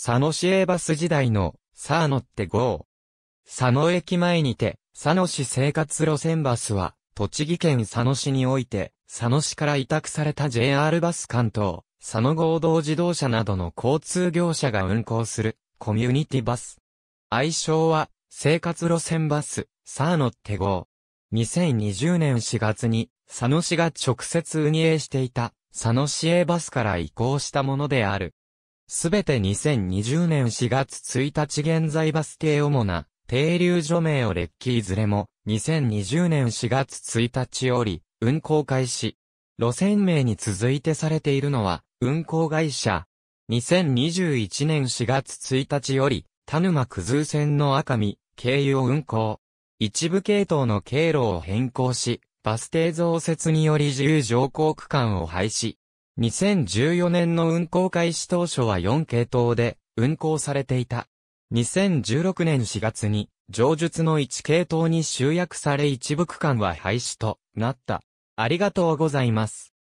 佐野市営バス時代の、サーノって号。佐野駅前にて、佐野市生活路線バスは、栃木県佐野市において、佐野市から委託された JR バス関東、佐野合同自動車などの交通業者が運行する、コミュニティバス。愛称は、生活路線バス、サーノって号。2020年4月に、佐野市が直接運営していた、佐野市営バスから移行したものである。すべて2020年4月1日現在バス停主な、停留所名をレッキーずれも、2020年4月1日より、運行開始。路線名に続いてされているのは、運行会社。2021年4月1日より、田沼九頭線の赤身、経由を運行。一部系統の経路を変更し、バス停増設により自由乗降区間を廃止。2014年の運行開始当初は4系統で運行されていた。2016年4月に上述の1系統に集約され一部区間は廃止となった。ありがとうございます。